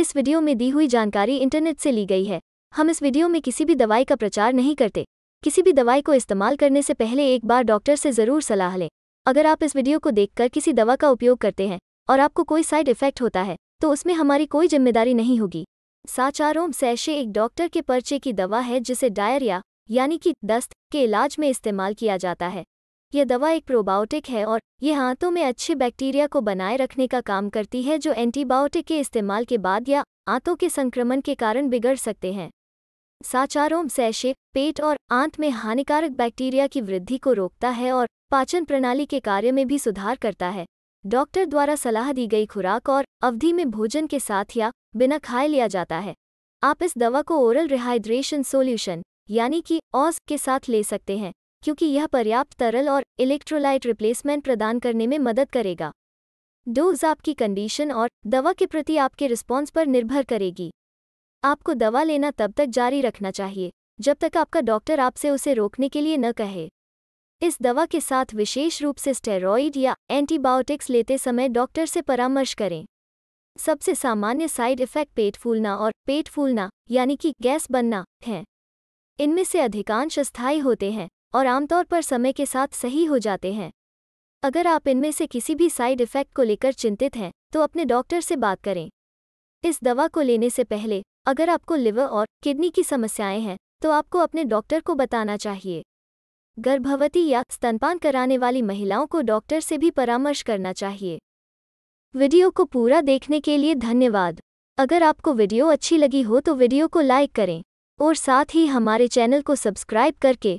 इस वीडियो में दी हुई जानकारी इंटरनेट से ली गई है हम इस वीडियो में किसी भी दवाई का प्रचार नहीं करते किसी भी दवाई को इस्तेमाल करने से पहले एक बार डॉक्टर से ज़रूर सलाह लें अगर आप इस वीडियो को देखकर किसी दवा का उपयोग करते हैं और आपको कोई साइड इफेक्ट होता है तो उसमें हमारी कोई जिम्मेदारी नहीं होगी साचारोम सैशे एक डॉक्टर के पर्चे की दवा है जिसे डायरिया यानी कि दस्त के इलाज में इस्तेमाल किया जाता है यह दवा एक प्रोबायोटिक है और ये हाथों में अच्छे बैक्टीरिया को बनाए रखने का काम करती है जो एंटीबायोटिक के इस्तेमाल के बाद या आंतों के संक्रमण के कारण बिगड़ सकते हैं साचारोम सैशे पेट और आंत में हानिकारक बैक्टीरिया की वृद्धि को रोकता है और पाचन प्रणाली के कार्य में भी सुधार करता है डॉक्टर द्वारा सलाह दी गई खुराक और अवधि में भोजन के साथ या बिना खाए लिया जाता है आप इस दवा को ओरल रिहाइड्रेशन सोल्यूशन यानी कि ऑस के साथ ले सकते हैं क्योंकि यह पर्याप्त तरल और इलेक्ट्रोलाइट रिप्लेसमेंट प्रदान करने में मदद करेगा डोज आपकी कंडीशन और दवा के प्रति आपके रिस्पॉन्स पर निर्भर करेगी आपको दवा लेना तब तक जारी रखना चाहिए जब तक आपका डॉक्टर आपसे उसे रोकने के लिए न कहे इस दवा के साथ विशेष रूप से स्टेरॉइड या एंटीबायोटिक्स लेते समय डॉक्टर से परामर्श करें सबसे सामान्य साइड इफेक्ट पेट फूलना और पेट फूलना यानी कि गैस बनना हैं इनमें से अधिकांश स्थायी होते हैं और आमतौर पर समय के साथ सही हो जाते हैं अगर आप इनमें से किसी भी साइड इफ़ेक्ट को लेकर चिंतित हैं तो अपने डॉक्टर से बात करें इस दवा को लेने से पहले अगर आपको लिवर और किडनी की समस्याएं हैं तो आपको अपने डॉक्टर को बताना चाहिए गर्भवती या स्तनपान कराने वाली महिलाओं को डॉक्टर से भी परामर्श करना चाहिए वीडियो को पूरा देखने के लिए धन्यवाद अगर आपको वीडियो अच्छी लगी हो तो वीडियो को लाइक करें और साथ ही हमारे चैनल को सब्सक्राइब करके